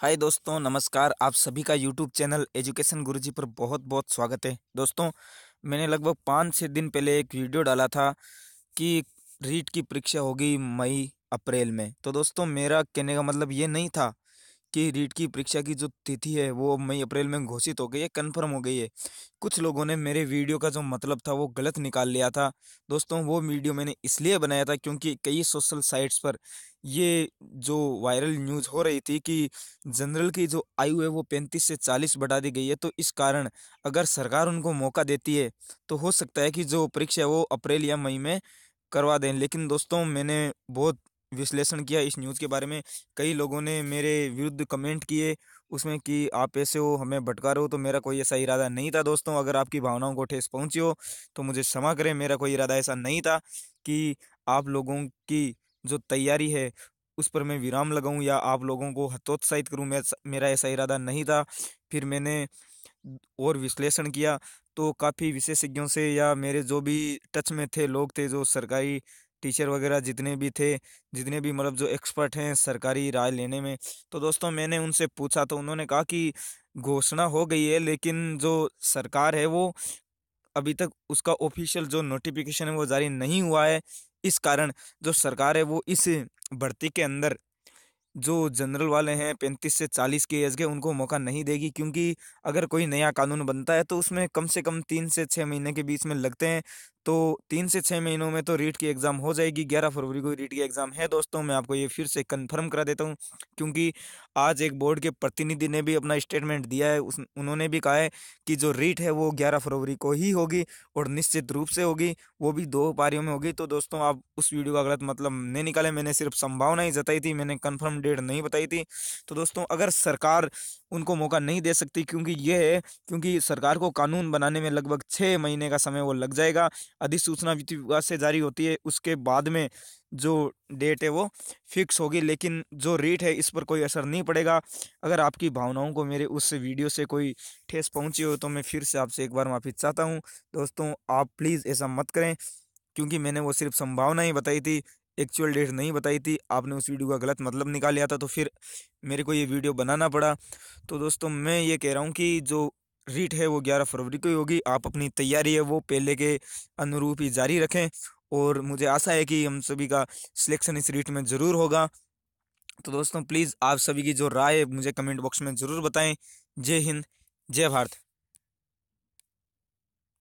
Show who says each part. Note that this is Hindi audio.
Speaker 1: हाय दोस्तों नमस्कार आप सभी का यूट्यूब चैनल एजुकेशन गुरुजी पर बहुत बहुत स्वागत है दोस्तों मैंने लगभग पाँच छः दिन पहले एक वीडियो डाला था कि रीट की परीक्षा होगी मई अप्रैल में तो दोस्तों मेरा कहने का मतलब ये नहीं था कि रीट की परीक्षा की जो तिथि है वो मई अप्रैल में घोषित हो गई है कन्फर्म हो गई है कुछ लोगों ने मेरे वीडियो का जो मतलब था वो गलत निकाल लिया था दोस्तों वो वीडियो मैंने इसलिए बनाया था क्योंकि कई सोशल साइट्स पर ये जो वायरल न्यूज़ हो रही थी कि जनरल की जो आयु है वो पैंतीस से चालीस बढ़ा दी गई है तो इस कारण अगर सरकार उनको मौका देती है तो हो सकता है कि जो परीक्षा है वो अप्रैल या मई में करवा दें लेकिन दोस्तों मैंने बहुत विश्लेषण किया इस न्यूज़ के बारे में कई लोगों ने मेरे विरुद्ध कमेंट किए उसमें कि आप ऐसे हो हमें भटका रहे हो तो मेरा कोई ऐसा इरादा नहीं था दोस्तों अगर आपकी भावनाओं को ठेस पहुंची हो तो मुझे क्षमा करें मेरा कोई इरादा ऐसा नहीं था कि आप लोगों की जो तैयारी है उस पर मैं विराम लगाऊं या आप लोगों को हतोत्साहित करूं मैं मेरा ऐसा इरादा नहीं था फिर मैंने और विश्लेषण किया तो काफ़ी विशेषज्ञों से या मेरे जो भी टच में थे लोग थे जो सरकारी टीचर वगैरह जितने भी थे जितने भी मतलब जो एक्सपर्ट हैं सरकारी राय लेने में तो दोस्तों मैंने उनसे पूछा तो उन्होंने कहा कि घोषणा हो गई है लेकिन जो सरकार है वो अभी तक उसका ऑफिशियल जो नोटिफिकेशन है वो जारी नहीं हुआ है इस कारण जो सरकार है वो इस भर्ती के अंदर जो जनरल वाले हैं पैंतीस से चालीस के एज के उनको मौका नहीं देगी क्योंकि अगर कोई नया कानून बनता है तो उसमें कम से कम तीन से छः महीने के बीच में लगते हैं तो तीन से छः महीनों में तो रीट की एग्ज़ाम हो जाएगी ग्यारह फरवरी को रीट की एग्ज़ाम है दोस्तों मैं आपको ये फिर से कंफर्म करा देता हूँ क्योंकि आज एक बोर्ड के प्रतिनिधि ने भी अपना स्टेटमेंट दिया है उस उन्होंने भी कहा है कि जो रीट है वो ग्यारह फरवरी को ही होगी और निश्चित रूप से होगी वो भी दो पारियों में होगी तो दोस्तों आप उस वीडियो का गलत मतलब नहीं निकाले मैंने सिर्फ संभावना ही जताई थी मैंने कन्फर्म डेट नहीं बताई थी तो दोस्तों अगर सरकार उनको मौका नहीं दे सकती क्योंकि यह है क्योंकि सरकार को कानून बनाने में लगभग छः महीने का समय वो लग जाएगा अधिसूचना वित्त विभाग से जारी होती है उसके बाद में जो डेट है वो फिक्स होगी लेकिन जो रेट है इस पर कोई असर नहीं पड़ेगा अगर आपकी भावनाओं को मेरे उस वीडियो से कोई ठेस पहुँची हो तो मैं फिर से आपसे एक बार माफ़ी चाहता हूँ दोस्तों आप प्लीज़ ऐसा मत करें क्योंकि मैंने वो सिर्फ संभावना ही बताई थी एक्चुअल डेट नहीं बताई थी आपने उस वीडियो का गलत मतलब निकाल लिया था तो फिर मेरे को ये वीडियो बनाना पड़ा तो दोस्तों मैं ये कह रहा हूँ कि जो रीट है वो ग्यारह फरवरी को ही होगी आप अपनी तैयारी है वो पहले के अनुरूप ही जारी रखें और मुझे आशा है कि हम सभी का सिलेक्शन इस रीट में ज़रूर होगा तो दोस्तों प्लीज़ आप सभी की जो राय है मुझे कमेंट बॉक्स में ज़रूर बताएं जय हिंद जय भारत